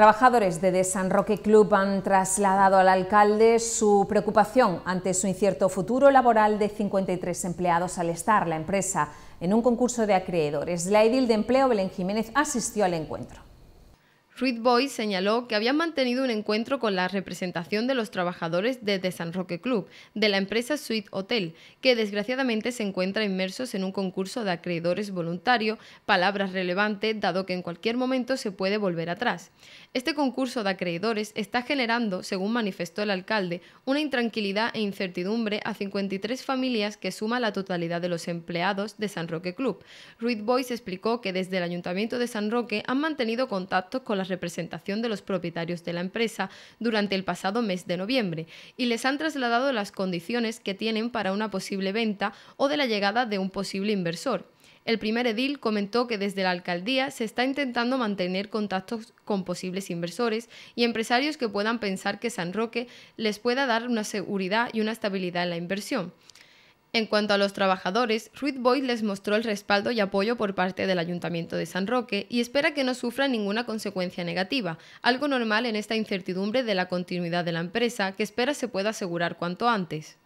Trabajadores de The San Roque Club han trasladado al alcalde su preocupación ante su incierto futuro laboral de 53 empleados al estar la empresa en un concurso de acreedores. La edil de empleo Belén Jiménez asistió al encuentro. Ruiz Boy señaló que habían mantenido un encuentro con la representación de los trabajadores de San Roque Club, de la empresa Suite Hotel, que desgraciadamente se encuentra inmersos en un concurso de acreedores voluntario, palabra relevante dado que en cualquier momento se puede volver atrás. Este concurso de acreedores está generando, según manifestó el alcalde, una intranquilidad e incertidumbre a 53 familias que suma la totalidad de los empleados de San Roque Club. Ruiz boys explicó que desde el Ayuntamiento de San Roque han mantenido contactos con las representación de los propietarios de la empresa durante el pasado mes de noviembre y les han trasladado las condiciones que tienen para una posible venta o de la llegada de un posible inversor. El primer edil comentó que desde la alcaldía se está intentando mantener contactos con posibles inversores y empresarios que puedan pensar que San Roque les pueda dar una seguridad y una estabilidad en la inversión. En cuanto a los trabajadores, Ruiz Boyd les mostró el respaldo y apoyo por parte del Ayuntamiento de San Roque y espera que no sufra ninguna consecuencia negativa, algo normal en esta incertidumbre de la continuidad de la empresa que espera se pueda asegurar cuanto antes.